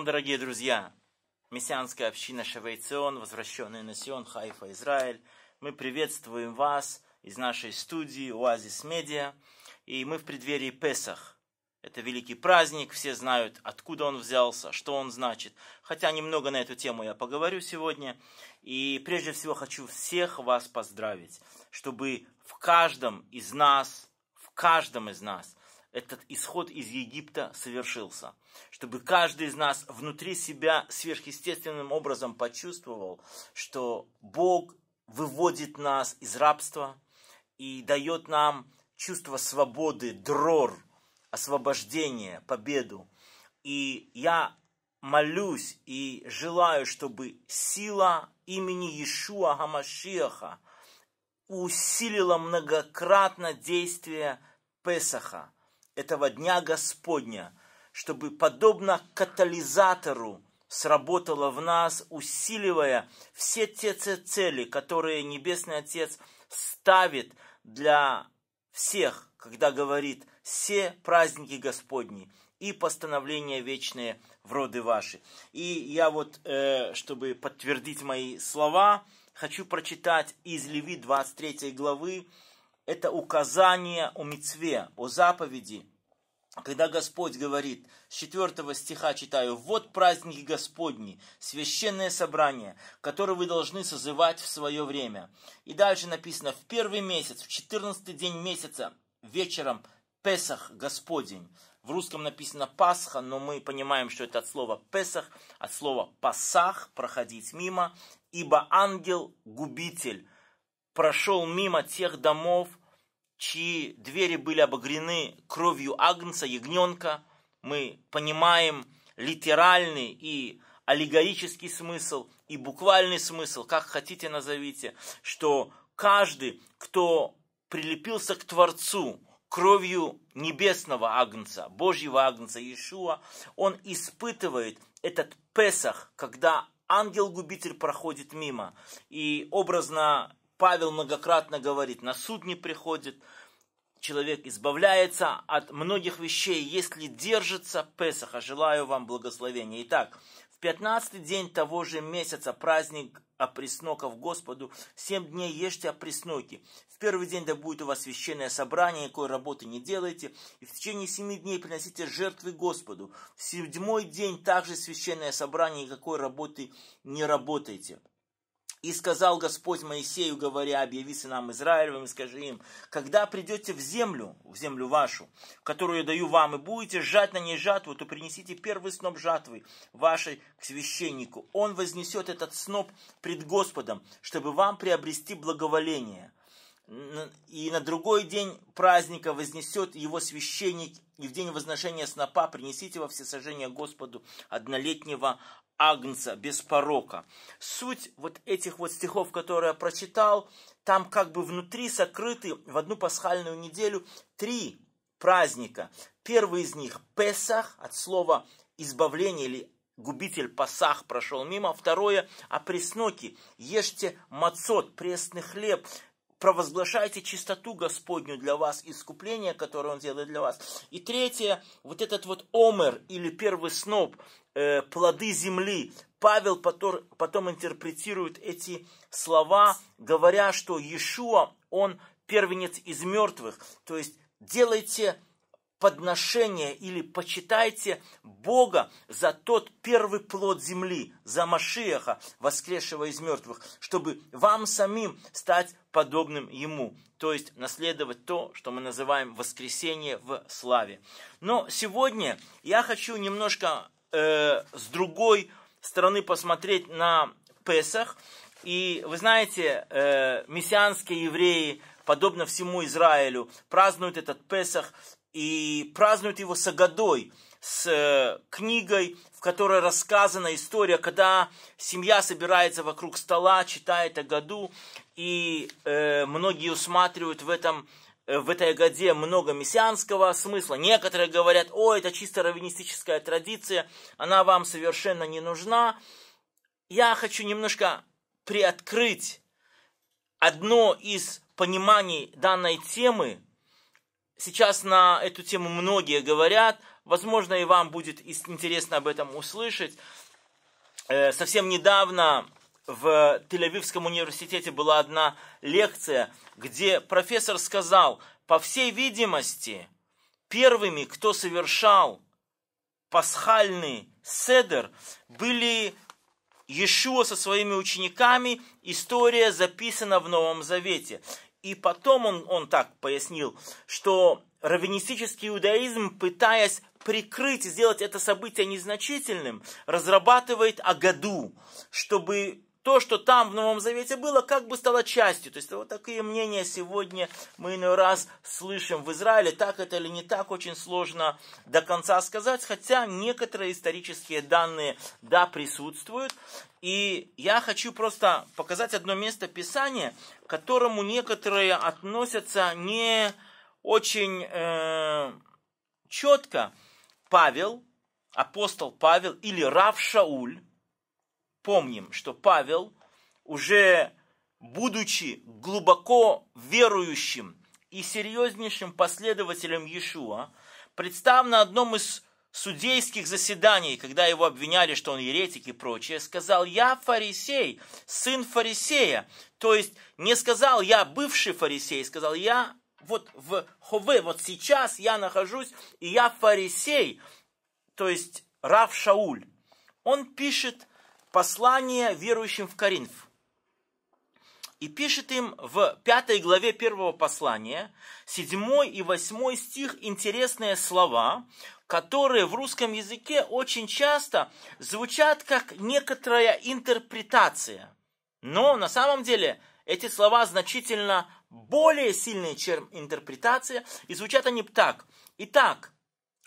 вам, дорогие друзья, мессианская община Шавейцион, возвращенный на Сион, Хайфа, Израиль. Мы приветствуем вас из нашей студии «Оазис Медиа». И мы в преддверии Песах. Это великий праздник, все знают, откуда он взялся, что он значит. Хотя немного на эту тему я поговорю сегодня. И прежде всего хочу всех вас поздравить, чтобы в каждом из нас, в каждом из нас этот исход из Египта совершился. Чтобы каждый из нас внутри себя сверхъестественным образом почувствовал, что Бог выводит нас из рабства и дает нам чувство свободы, дрор, освобождение, победу. И я молюсь и желаю, чтобы сила имени Иешуа Хамашиаха усилила многократно действие Песаха – этого Дня Господня, чтобы подобно катализатору сработало в нас, усиливая все те цели, которые Небесный Отец ставит для всех, когда говорит «все праздники Господни» и постановления вечные в роды ваши. И я вот, э, чтобы подтвердить мои слова, хочу прочитать из Леви 23 главы это указание о мецве, о заповеди. Когда Господь говорит, с 4 стиха читаю, «Вот праздники Господни, священное собрание, которое вы должны созывать в свое время». И дальше написано, «В первый месяц, в 14 день месяца, вечером Песах Господень». В русском написано «Пасха», но мы понимаем, что это от слова «Песах», от слова «Пасах», «проходить мимо», «Ибо ангел губитель» прошел мимо тех домов, чьи двери были обогрены кровью агнца, ягненка. Мы понимаем литеральный и аллегорический смысл, и буквальный смысл, как хотите назовите, что каждый, кто прилепился к Творцу кровью небесного агнца, Божьего агнца Иешуа, он испытывает этот Песах, когда ангел-губитель проходит мимо. И образно Павел многократно говорит, на суд не приходит, человек избавляется от многих вещей, если держится Песаха. Желаю вам благословения. Итак, в 15 день того же месяца праздник опресноков Господу. Семь дней ешьте опресноки. В первый день да будет у вас священное собрание, никакой работы не делайте. И в течение семи дней приносите жертвы Господу. В седьмой день также священное собрание, никакой работы не работайте. И сказал Господь Моисею, говоря, объяви сынам Израилевым и скажи им, когда придете в землю, в землю вашу, которую я даю вам, и будете жать на ней жатву, то принесите первый сноп жатвы вашей к священнику. Он вознесет этот сноп пред Господом, чтобы вам приобрести благоволение и на другой день праздника вознесет его священник, и в день возношения снопа принесите во всесожжение Господу однолетнего агнца без порока. Суть вот этих вот стихов, которые я прочитал, там как бы внутри сокрыты в одну пасхальную неделю три праздника. Первый из них – Песах, от слова «избавление» или губитель Пасах прошел мимо. Второе – опресноки. Ешьте мацот, пресный хлеб – провозглашайте чистоту Господню для вас, искупление, которое Он делает для вас. И третье, вот этот вот омер или первый сноп, э, плоды земли. Павел потом, потом интерпретирует эти слова, говоря, что Иешуа, он первенец из мертвых. То есть делайте подношение или почитайте Бога за тот первый плод земли, за Машиаха, воскресшего из мертвых, чтобы вам самим стать подобным Ему, то есть наследовать то, что мы называем воскресение в славе. Но сегодня я хочу немножко э, с другой стороны посмотреть на Песах. И вы знаете, э, мессианские евреи, подобно всему Израилю, празднуют этот Песах и празднуют его Сагадой, с э, книгой, в которой рассказана история, когда семья собирается вокруг стола, читает о году, и э, многие усматривают в этом э, в этой годе много мессианского смысла. Некоторые говорят, о, это чисто раввинистическая традиция, она вам совершенно не нужна. Я хочу немножко приоткрыть одно из пониманий данной темы, Сейчас на эту тему многие говорят, возможно, и вам будет интересно об этом услышать. Э, совсем недавно в Тель-Авивском университете была одна лекция, где профессор сказал, по всей видимости, первыми, кто совершал пасхальный седер, были Иешуа со своими учениками, история записана в Новом Завете. И потом он, он так пояснил, что раввинистический иудаизм, пытаясь прикрыть, сделать это событие незначительным, разрабатывает Агаду, чтобы то, что там в Новом Завете было, как бы стало частью. То есть вот такие мнения сегодня мы иной раз слышим в Израиле. Так это или не так, очень сложно до конца сказать, хотя некоторые исторические данные, да, присутствуют. И я хочу просто показать одно место Писания, к которому некоторые относятся не очень э, четко. Павел, апостол Павел или Рав Шауль, помним, что Павел, уже будучи глубоко верующим и серьезнейшим последователем Иешуа, представ на одном из судейских заседаний, когда его обвиняли, что он еретик и прочее, сказал «Я фарисей, сын фарисея». То есть не сказал «Я бывший фарисей», сказал «Я вот в Хове, вот сейчас я нахожусь, и я фарисей». То есть Рав Шауль. Он пишет послание верующим в Коринф. И пишет им в пятой главе первого послания, седьмой и восьмой стих интересные слова, которые в русском языке очень часто звучат как некоторая интерпретация. Но на самом деле эти слова значительно более сильные, чем интерпретация, и звучат они так. Итак,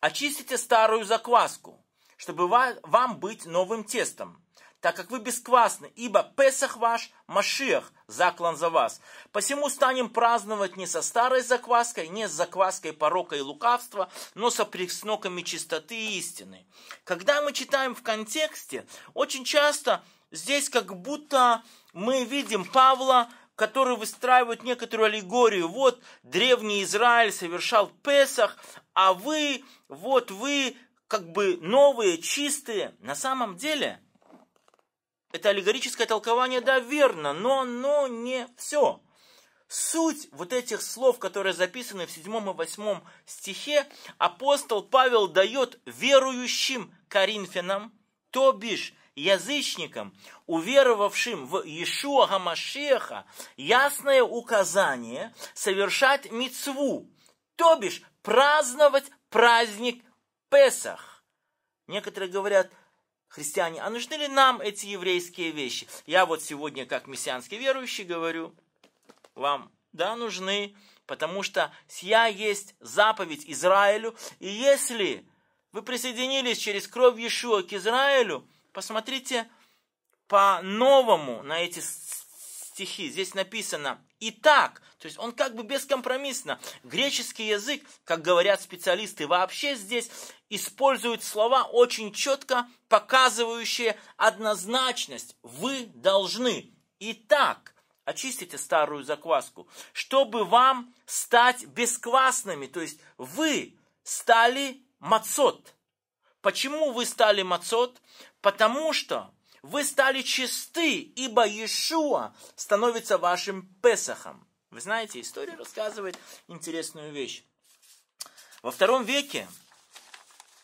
очистите старую закваску, чтобы вам быть новым тестом так как вы бесквасны, ибо Песах ваш, Машиах, заклан за вас. Посему станем праздновать не со старой закваской, не с закваской порока и лукавства, но со пресноками чистоты и истины. Когда мы читаем в контексте, очень часто здесь как будто мы видим Павла, который выстраивает некоторую аллегорию. Вот древний Израиль совершал Песах, а вы, вот вы как бы новые, чистые. На самом деле – это аллегорическое толкование, да, верно, но, оно не все. Суть вот этих слов, которые записаны в 7 и 8 стихе, апостол Павел дает верующим коринфянам, то бишь язычникам, уверовавшим в Иешуа Гамашеха, ясное указание совершать мицву, то бишь праздновать праздник Песах. Некоторые говорят, христиане, а нужны ли нам эти еврейские вещи? Я вот сегодня, как мессианский верующий, говорю вам, да, нужны, потому что сия есть заповедь Израилю, и если вы присоединились через кровь Иешуа к Израилю, посмотрите по-новому на эти стихи. Здесь написано – и так. То есть он как бы бескомпромиссно. Греческий язык, как говорят специалисты, вообще здесь использует слова очень четко, показывающие однозначность. Вы должны. И так. Очистите старую закваску, чтобы вам стать бесквасными. То есть вы стали мацот. Почему вы стали мацот? Потому что вы стали чисты, ибо Иешуа становится вашим Песахом. Вы знаете, история рассказывает интересную вещь. Во втором веке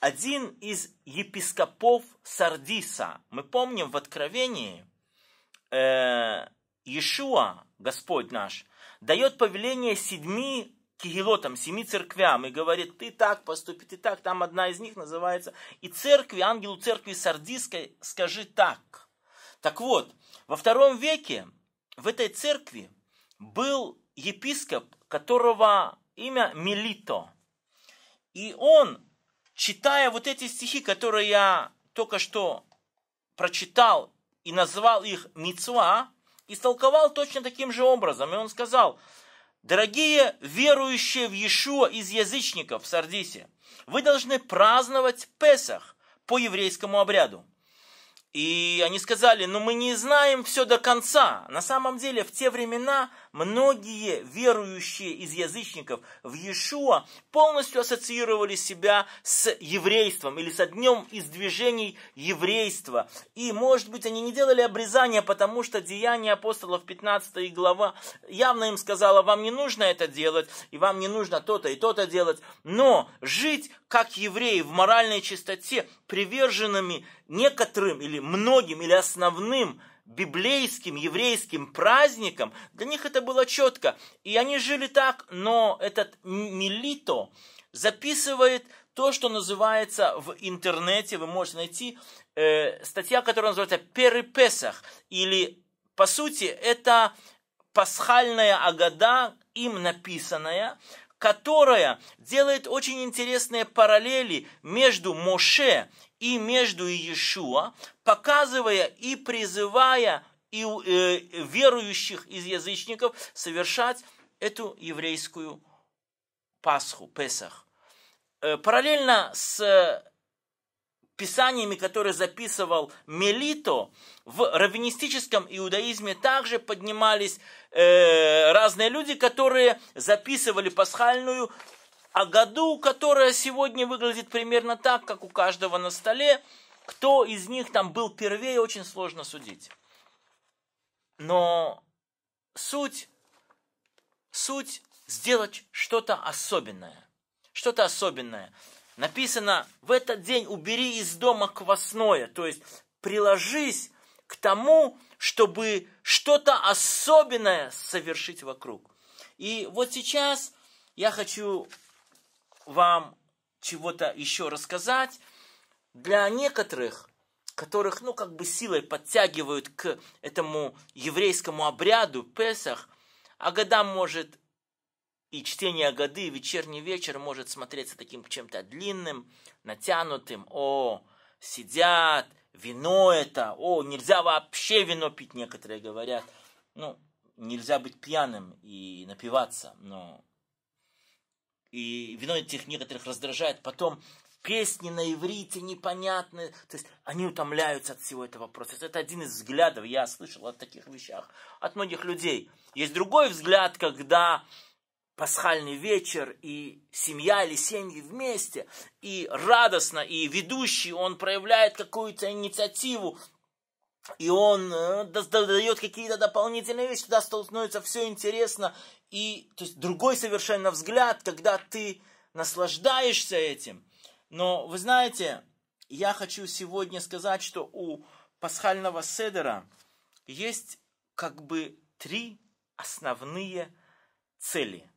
один из епископов Сардиса, мы помним в Откровении, э, Иешуа, Господь наш, дает повеление седьми кириллотам, семи церквям и говорит, ты так поступи, ты так, там одна из них называется, и церкви, ангелу церкви сардийской скажи так. Так вот, во втором веке в этой церкви был епископ, которого имя Мелито. И он, читая вот эти стихи, которые я только что прочитал и назвал их Мицва, истолковал точно таким же образом. И он сказал – Дорогие верующие в Иешуа из язычников в Сардисе, вы должны праздновать Песах по еврейскому обряду. И они сказали, ну мы не знаем все до конца. На самом деле в те времена многие верующие из язычников в Иешуа полностью ассоциировали себя с еврейством или с одним из движений еврейства. И, может быть, они не делали обрезания, потому что Деяния апостолов 15 глава явно им сказала, вам не нужно это делать, и вам не нужно то-то и то-то делать. Но жить как евреи в моральной чистоте, приверженными некоторым или многим или основным – библейским еврейским праздником, для них это было четко. И они жили так, но этот Милито записывает то, что называется в интернете, вы можете найти, э, статья, которая называется «Перепесах», или, по сути, это пасхальная агада, им написанная, которая делает очень интересные параллели между Моше и между Иешуа, показывая и призывая и, э, верующих из язычников совершать эту еврейскую Пасху, Песах. Э, параллельно с э, писаниями, которые записывал Мелито, в раввинистическом иудаизме также поднимались э, разные люди, которые записывали пасхальную о году, которая сегодня выглядит примерно так, как у каждого на столе. Кто из них там был первее, очень сложно судить. Но суть, суть сделать что-то особенное. Что-то особенное. Написано, в этот день убери из дома квасное, то есть приложись к тому, чтобы что-то особенное совершить вокруг. И вот сейчас я хочу вам чего-то еще рассказать. Для некоторых, которых, ну, как бы силой подтягивают к этому еврейскому обряду Песах, а года может и чтение годы, и вечерний вечер может смотреться таким чем-то длинным, натянутым. О, сидят, вино это, о, нельзя вообще вино пить, некоторые говорят. Ну, нельзя быть пьяным и напиваться, но и вино этих некоторых раздражает. Потом песни на иврите непонятные. То есть они утомляются от всего этого процесса. Это один из взглядов, я слышал о таких вещах от многих людей. Есть другой взгляд, когда пасхальный вечер, и семья или семьи вместе, и радостно, и ведущий, он проявляет какую-то инициативу, и он э, дает какие-то дополнительные вещи, да, становится все интересно, и то есть другой совершенно взгляд, когда ты наслаждаешься этим. Но вы знаете, я хочу сегодня сказать, что у пасхального седера есть как бы три основные цели.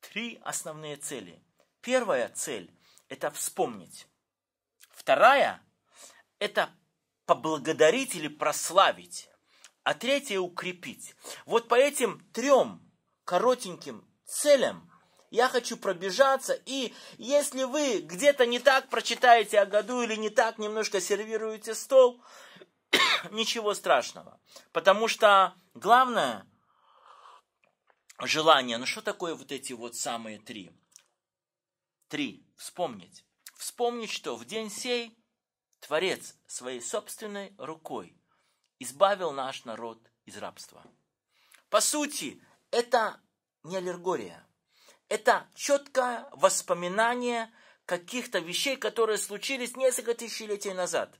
Три основные цели. Первая цель – это вспомнить. Вторая – это поблагодарить или прославить. А третья – укрепить. Вот по этим трем коротеньким целям. Я хочу пробежаться, и если вы где-то не так прочитаете о году или не так немножко сервируете стол, ничего страшного. Потому что главное желание, ну что такое вот эти вот самые три? Три. Вспомнить. Вспомнить, что в день сей Творец своей собственной рукой избавил наш народ из рабства. По сути, это не аллергория. Это четкое воспоминание каких-то вещей, которые случились несколько тысячелетий назад.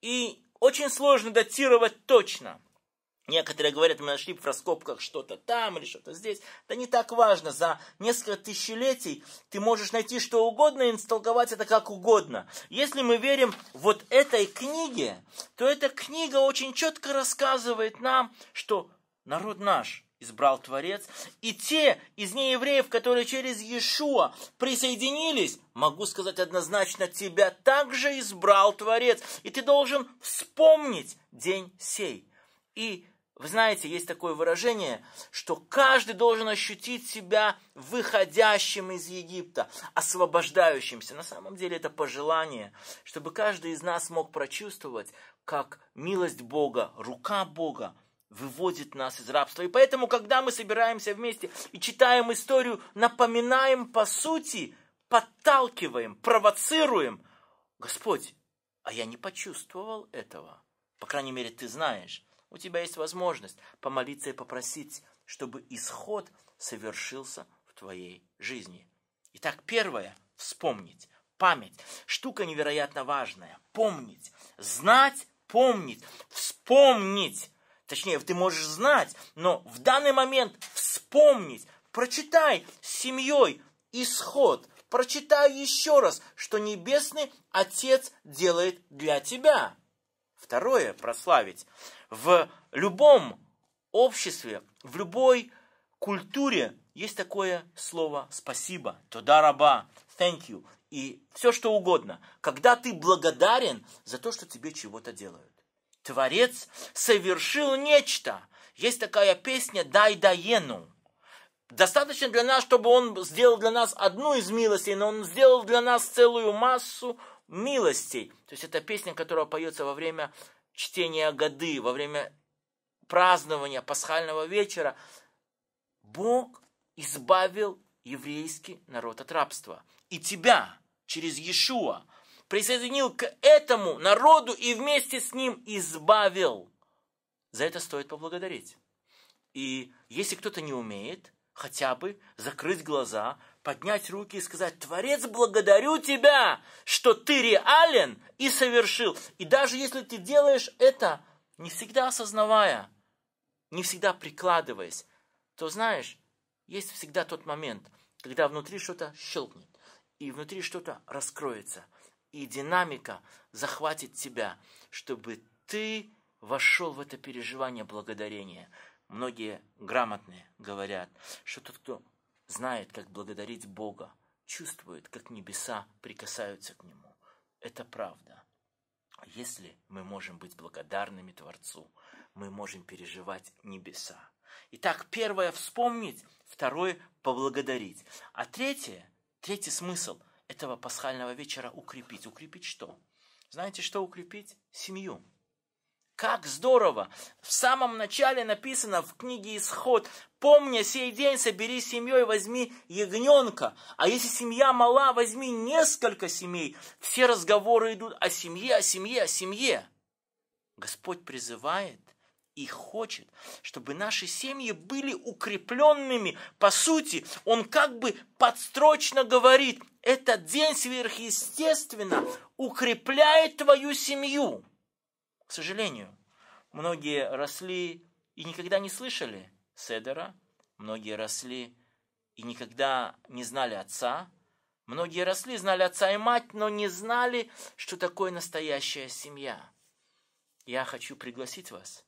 И очень сложно датировать точно. Некоторые говорят, мы нашли в раскопках что-то там или что-то здесь. Да не так важно. За несколько тысячелетий ты можешь найти что угодно и истолковать это как угодно. Если мы верим вот этой книге, то эта книга очень четко рассказывает нам, что народ наш – избрал Творец, и те из неевреев, которые через Иешуа присоединились, могу сказать однозначно, тебя также избрал Творец, и ты должен вспомнить день сей. И вы знаете, есть такое выражение, что каждый должен ощутить себя выходящим из Египта, освобождающимся. На самом деле это пожелание, чтобы каждый из нас мог прочувствовать, как милость Бога, рука Бога – выводит нас из рабства. И поэтому, когда мы собираемся вместе и читаем историю, напоминаем по сути, подталкиваем, провоцируем. Господь, а я не почувствовал этого. По крайней мере, ты знаешь. У тебя есть возможность помолиться и попросить, чтобы исход совершился в твоей жизни. Итак, первое – вспомнить. Память. Штука невероятно важная. Помнить. Знать, помнить. Вспомнить Точнее, ты можешь знать, но в данный момент вспомнить. Прочитай с семьей исход. Прочитай еще раз, что Небесный Отец делает для тебя. Второе, прославить. В любом обществе, в любой культуре есть такое слово «спасибо», «туда раба», «thank you» и все что угодно. Когда ты благодарен за то, что тебе чего-то делают. Творец совершил нечто. Есть такая песня «Дай даену». Достаточно для нас, чтобы он сделал для нас одну из милостей, но он сделал для нас целую массу милостей. То есть это песня, которая поется во время чтения годы, во время празднования пасхального вечера. Бог избавил еврейский народ от рабства. И тебя через Иешуа присоединил к этому народу и вместе с ним избавил. За это стоит поблагодарить. И если кто-то не умеет, хотя бы закрыть глаза, поднять руки и сказать, Творец, благодарю тебя, что ты реален и совершил. И даже если ты делаешь это, не всегда осознавая, не всегда прикладываясь, то знаешь, есть всегда тот момент, когда внутри что-то щелкнет, и внутри что-то раскроется – и динамика захватит тебя, чтобы ты вошел в это переживание благодарения. Многие грамотные говорят, что тот, кто знает, как благодарить Бога, чувствует, как небеса прикасаются к Нему. Это правда. Если мы можем быть благодарными Творцу, мы можем переживать небеса. Итак, первое – вспомнить, второе – поблагодарить. А третье, третий смысл этого пасхального вечера укрепить. Укрепить что? Знаете, что укрепить? Семью. Как здорово! В самом начале написано в книге «Исход» помни сей день, собери семьей, возьми ягненка». А если семья мала, возьми несколько семей. Все разговоры идут о семье, о семье, о семье. Господь призывает и хочет, чтобы наши семьи были укрепленными. По сути, он как бы подстрочно говорит, этот день сверхъестественно укрепляет твою семью. К сожалению, многие росли и никогда не слышали Седера, многие росли и никогда не знали отца, многие росли, знали отца и мать, но не знали, что такое настоящая семья. Я хочу пригласить вас –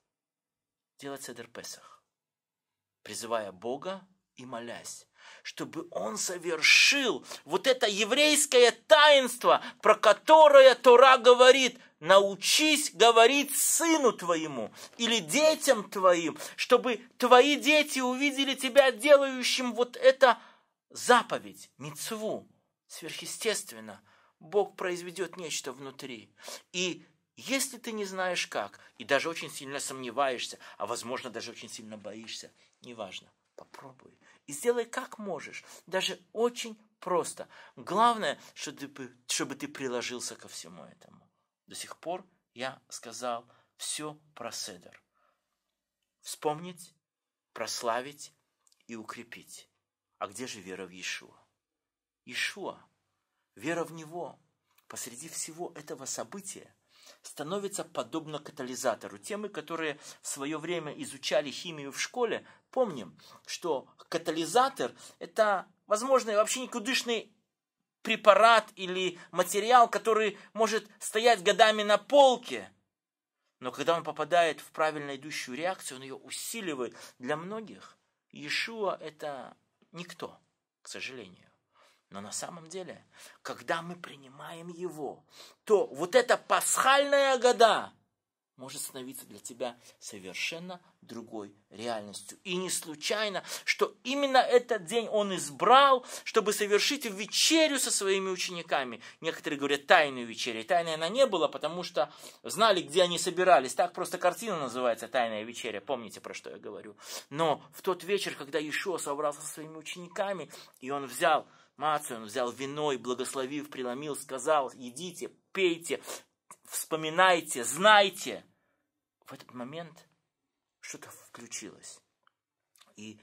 делать Седер Песах, призывая Бога и молясь, чтобы он совершил вот это еврейское таинство, про которое Тора говорит, научись говорить сыну твоему или детям твоим, чтобы твои дети увидели тебя делающим вот это заповедь, мицву, сверхъестественно. Бог произведет нечто внутри. И если ты не знаешь как, и даже очень сильно сомневаешься, а возможно даже очень сильно боишься, неважно, попробуй. И сделай как можешь, даже очень просто. Главное, чтобы, чтобы ты приложился ко всему этому. До сих пор я сказал все про Седер. Вспомнить, прославить и укрепить. А где же вера в Иешуа? Иешуа, вера в Него посреди всего этого события – становится подобно катализатору. Те мы, которые в свое время изучали химию в школе, помним, что катализатор – это, возможно, вообще никудышный препарат или материал, который может стоять годами на полке. Но когда он попадает в правильно идущую реакцию, он ее усиливает. Для многих Иешуа – это никто, к сожалению. Но на самом деле, когда мы принимаем Его, то вот эта пасхальная года может становиться для тебя совершенно другой реальностью. И не случайно, что именно этот день Он избрал, чтобы совершить вечерю со своими учениками. Некоторые говорят тайную вечерю. Тайной она не была, потому что знали, где они собирались. Так просто картина называется «Тайная вечеря». Помните, про что я говорю. Но в тот вечер, когда Ишуа собрался со своими учениками, и он взял – Мацию он взял вино и, благословив, преломил, сказал, едите, пейте, вспоминайте, знайте. В этот момент что-то включилось. И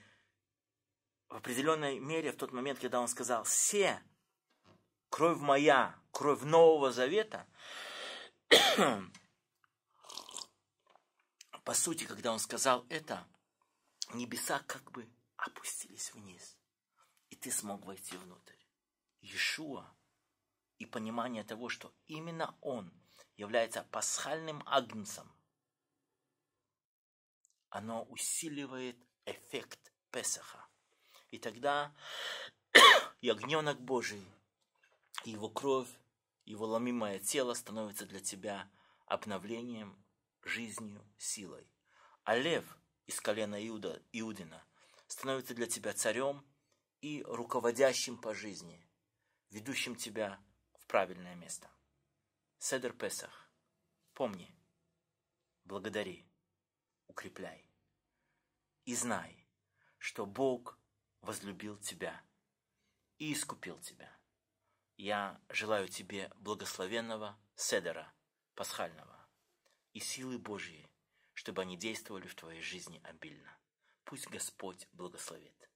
в определенной мере, в тот момент, когда он сказал все кровь моя, кровь Нового Завета, по сути, когда он сказал это, небеса как бы опустились вниз и ты смог войти внутрь. Иешуа и понимание того, что именно Он является пасхальным агнцем, оно усиливает эффект Песаха. И тогда ягненок Божий, и его кровь, его ломимое тело становится для тебя обновлением, жизнью, силой. А лев из колена Иуда, Иудина становится для тебя царем, и руководящим по жизни, ведущим тебя в правильное место. Седер Песах. Помни, благодари, укрепляй. И знай, что Бог возлюбил тебя и искупил тебя. Я желаю тебе благословенного Седера Пасхального и силы Божьей, чтобы они действовали в твоей жизни обильно. Пусть Господь благословит.